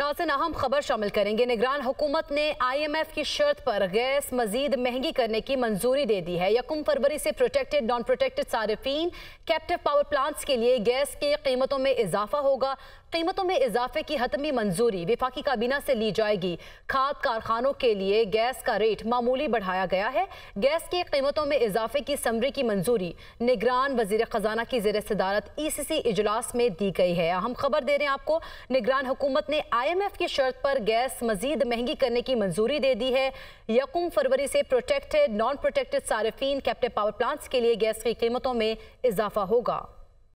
नाजन अहम खबर शामिल करेंगे निगरान हुकूमत ने आईएमएफ की शर्त पर गैस मजीद महंगी करने की मंजूरी दे दी है यकुम फरवरी से प्रोटेक्टेड नॉन प्रोटेक्टेड सार्फिन कैप्टिव पावर प्लांट्स के लिए गैस की कीमतों में इजाफा होगा कीमतों में इजाफे की हतमी मंजूरी विफाकी काबीना से ली जाएगी खाद कारखानों के लिए गैस का रेट मामूली बढ़ाया गया है गैस की कीमतों में इजाफे की समरी की मंजूरी निगरान वजीर खजाना की जेर सदारत ई सी सी इजलास में दी गई है अहम खबर दे रहे हैं आपको निगरान हुकूमत ने आई आईएमएफ की शर्त पर गैस मजीद महंगी करने की मंजूरी दे दी है यकुम फरवरी से प्रोटेक्टेड नॉन प्रोटेक्टेड सार्फिन कैप्टिव पावर प्लांट्स के लिए गैस की कीमतों में इजाफा होगा